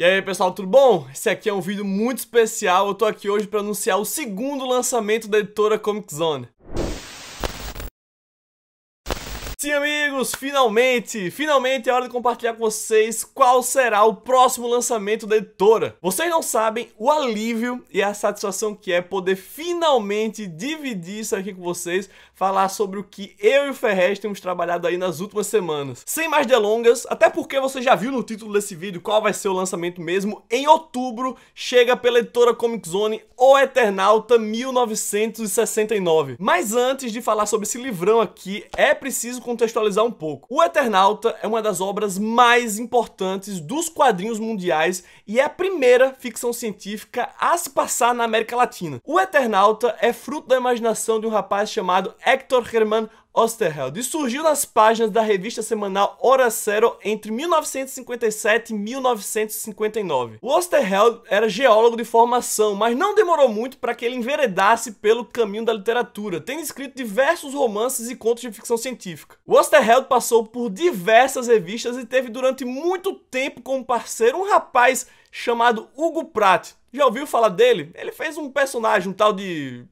E aí pessoal, tudo bom? Esse aqui é um vídeo muito especial, eu tô aqui hoje para anunciar o segundo lançamento da editora Comic Zone. Sim, amigos, finalmente, finalmente é hora de compartilhar com vocês qual será o próximo lançamento da editora. Vocês não sabem o alívio e a satisfação que é poder finalmente dividir isso aqui com vocês, falar sobre o que eu e o Ferrez temos trabalhado aí nas últimas semanas. Sem mais delongas, até porque você já viu no título desse vídeo qual vai ser o lançamento mesmo, em outubro chega pela editora Comic Zone O Eternauta 1969. Mas antes de falar sobre esse livrão aqui, é preciso contextualizar um pouco. O Eternauta é uma das obras mais importantes dos quadrinhos mundiais e é a primeira ficção científica a se passar na América Latina. O Eternauta é fruto da imaginação de um rapaz chamado Hector Hermann Osterheld e surgiu nas páginas da revista semanal Hora Zero entre 1957 e 1959. O Osterheld era geólogo de formação, mas não demorou muito para que ele enveredasse pelo caminho da literatura, tendo escrito diversos romances e contos de ficção científica. O Osterheld passou por diversas revistas e teve durante muito tempo como parceiro um rapaz chamado Hugo Pratt. Já ouviu falar dele? Ele fez um personagem, um tal de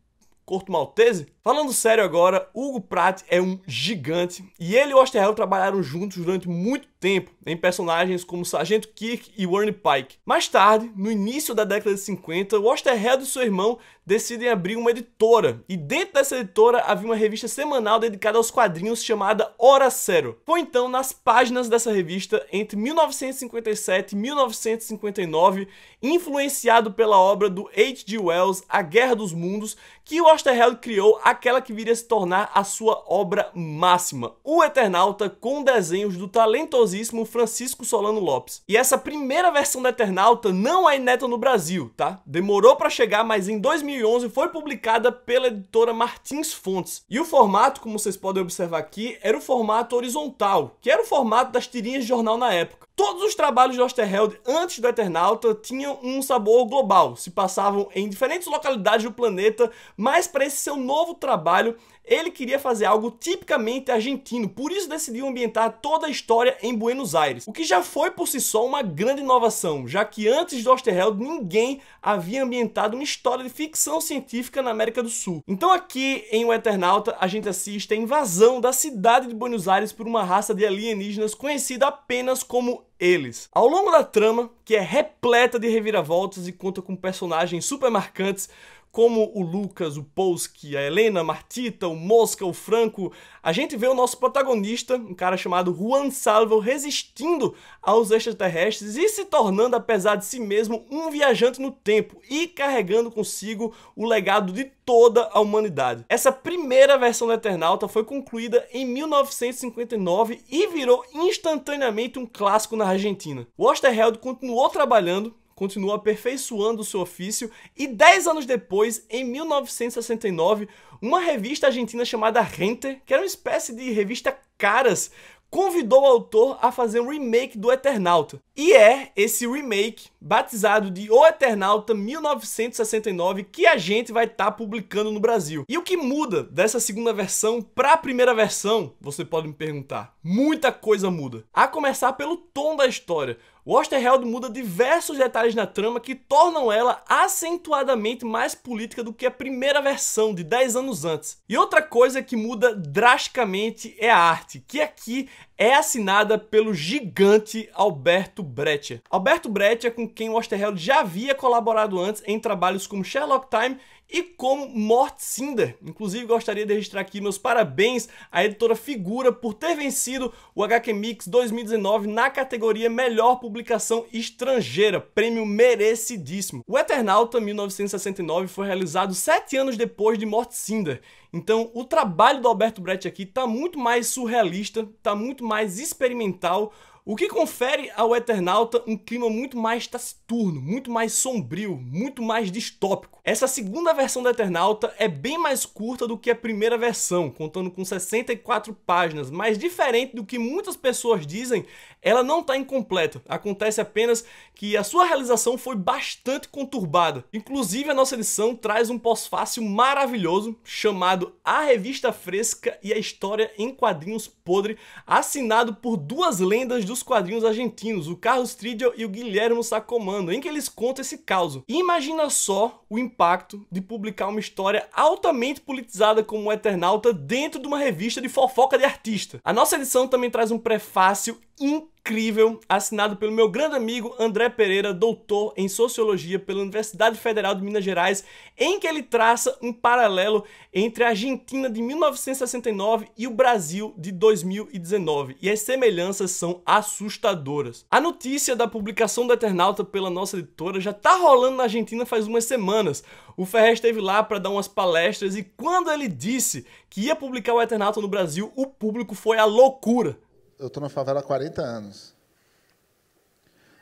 Corto Maltese? Falando sério agora, Hugo Pratt é um gigante e ele e o Osterheld trabalharam juntos durante muito tempo em personagens como Sargento Kirk e Warren Pike. Mais tarde, no início da década de 50, Osterheld e seu irmão decidem abrir uma editora e dentro dessa editora havia uma revista semanal dedicada aos quadrinhos chamada Hora Zero. Foi então nas páginas dessa revista, entre 1957 e 1959, influenciado pela obra do H.G. Wells, A Guerra dos Mundos, que Osterheld criou a aquela que viria se tornar a sua obra máxima, O Eternauta, com desenhos do talentosíssimo Francisco Solano Lopes. E essa primeira versão do Eternauta não é inédita no Brasil, tá? Demorou para chegar, mas em 2011 foi publicada pela editora Martins Fontes. E o formato, como vocês podem observar aqui, era o formato horizontal, que era o formato das tirinhas de jornal na época. Todos os trabalhos de Osterheld antes do Eternauta tinham um sabor global, se passavam em diferentes localidades do planeta, mas para esse seu novo trabalho ele queria fazer algo tipicamente argentino, por isso decidiu ambientar toda a história em Buenos Aires, o que já foi por si só uma grande inovação, já que antes do Osterheld ninguém havia ambientado uma história de ficção científica na América do Sul. Então aqui em O Eternauta a gente assiste a invasão da cidade de Buenos Aires por uma raça de alienígenas conhecida apenas como eles. Ao longo da trama, que é repleta de reviravoltas e conta com personagens super marcantes, como o Lucas, o Polski, a Helena, a Martita, o Mosca, o Franco, a gente vê o nosso protagonista, um cara chamado Juan Salvo, resistindo aos extraterrestres e se tornando, apesar de si mesmo, um viajante no tempo e carregando consigo o legado de toda a humanidade. Essa primeira versão do Eternauta foi concluída em 1959 e virou instantaneamente um clássico na Argentina. O Osterheld continuou trabalhando continua aperfeiçoando o seu ofício e 10 anos depois, em 1969, uma revista argentina chamada Renter, que era uma espécie de revista caras, convidou o autor a fazer um remake do Eternauta. E é esse remake, batizado de O Eternauta 1969, que a gente vai estar tá publicando no Brasil. E o que muda dessa segunda versão para a primeira versão? Você pode me perguntar. Muita coisa muda. A começar pelo tom da história. O Osterheld muda diversos detalhes na trama que tornam ela acentuadamente mais política do que a primeira versão de 10 anos antes. E outra coisa que muda drasticamente é a arte, que aqui é assinada pelo gigante Alberto Breccia. Alberto Breccia, com quem o Osterheld já havia colaborado antes em trabalhos como Sherlock Time e como Mort Cinder. Inclusive, gostaria de registrar aqui meus parabéns à editora Figura por ter vencido o HQ Mix 2019 na categoria Melhor Publicação Estrangeira, prêmio merecidíssimo. O Eternauta 1969 foi realizado sete anos depois de Mort Cinder, então o trabalho do Alberto Brett aqui está muito mais surrealista, está muito mais experimental, o que confere ao Eternauta um clima muito mais taciturno, muito mais sombrio, muito mais distópico. Essa segunda versão da Eternauta é bem mais curta do que a primeira versão, contando com 64 páginas, mas diferente do que muitas pessoas dizem, ela não está incompleta. Acontece apenas que a sua realização foi bastante conturbada. Inclusive, a nossa edição traz um pós-fácil maravilhoso chamado A Revista Fresca e a História em Quadrinhos Podre, assinado por duas lendas dos quadrinhos argentinos, o Carlos Tridio e o Guilhermo Sacomando, em que eles contam esse caso. Imagina só o impacto de publicar uma história altamente politizada como o Eternauta dentro de uma revista de fofoca de artista. A nossa edição também traz um prefácio incrível incrível, assinado pelo meu grande amigo André Pereira, doutor em Sociologia pela Universidade Federal de Minas Gerais, em que ele traça um paralelo entre a Argentina de 1969 e o Brasil de 2019, e as semelhanças são assustadoras. A notícia da publicação do Eternauta pela nossa editora já tá rolando na Argentina faz umas semanas. O Ferrez esteve lá para dar umas palestras e quando ele disse que ia publicar o Eternauta no Brasil, o público foi à loucura eu estou na favela há 40 anos.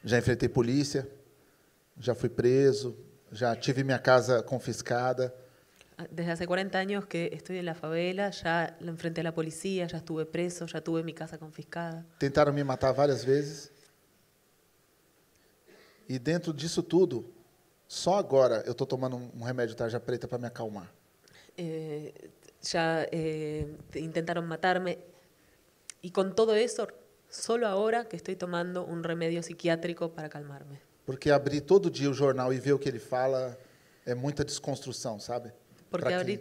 Já enfrentei polícia, já fui preso, já tive minha casa confiscada. Ah, desde hace 40 años que estoy en la favela, ya la enfrenté a la policía, ya estuve preso, ya tuve mi casa confiscada. Tentaram me matar várias vezes. E dentro disso tudo, só agora eu estou tomando um remédio tarja preta para me acalmar. Eh, já eh, tentaram matar-me Y con todo eso, solo ahora que estoy tomando un remedio psiquiátrico para calmarme. Porque abrir todo día el jornal y e ver lo que él fala es mucha desconstrucción sabe? Porque abrir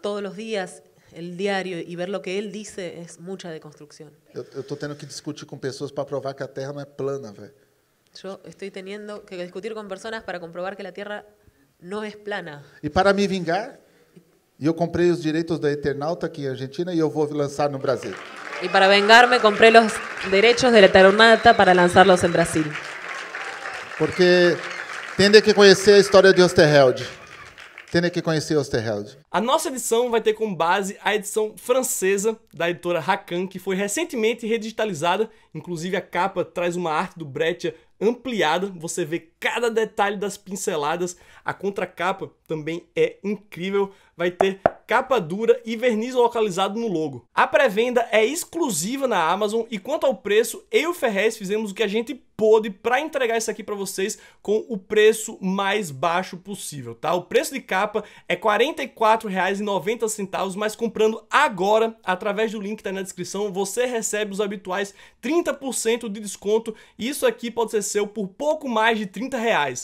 todos los días el diario y ver lo que él dice es mucha desconstrucción yo estoy teniendo que discutir con personas para probar que la tierra no es plana, velho. yo estoy teniendo que discutir con personas para comprobar que la tierra no es plana. y e para me vingar, e eu comprei os direitos da Eternauta aquí en em Argentina y yo voy a lançar no Brasil. Y para vengarme compré los derechos de la taronata para lanzarlos en Brasil. Porque tem que conhecer a história de Osterheld. Tem que conhecer Osterheld. A nossa edição vai ter como base a edição francesa da editora Rakan, que foi recentemente redigitalizada. Inclusive a capa traz uma arte do Breccia ampliada, você vê cada detalhe das pinceladas, a contracapa também é incrível, vai ter capa dura e verniz localizado no logo. A pré-venda é exclusiva na Amazon e quanto ao preço, eu e o Ferrez fizemos o que a gente para entregar isso aqui para vocês com o preço mais baixo possível, tá? O preço de capa é R$ 44,90, mas comprando agora através do link que tá na descrição, você recebe os habituais 30% de desconto. e Isso aqui pode ser seu por pouco mais de 30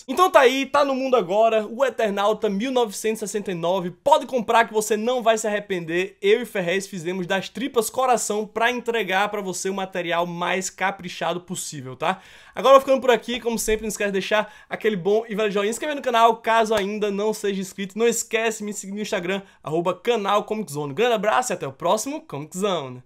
Então tá aí, tá no mundo agora, o Eternauta 1969. Pode comprar que você não vai se arrepender. Eu e Ferrez fizemos das tripas coração para entregar para você o material mais caprichado possível, tá? Agora eu vou ficando por aqui, como sempre, não esquece de deixar aquele bom e velho joinha, inscrever no canal caso ainda não seja inscrito. Não esquece de me seguir no Instagram, arroba canal Comic Zone. grande abraço e até o próximo Comic Zone.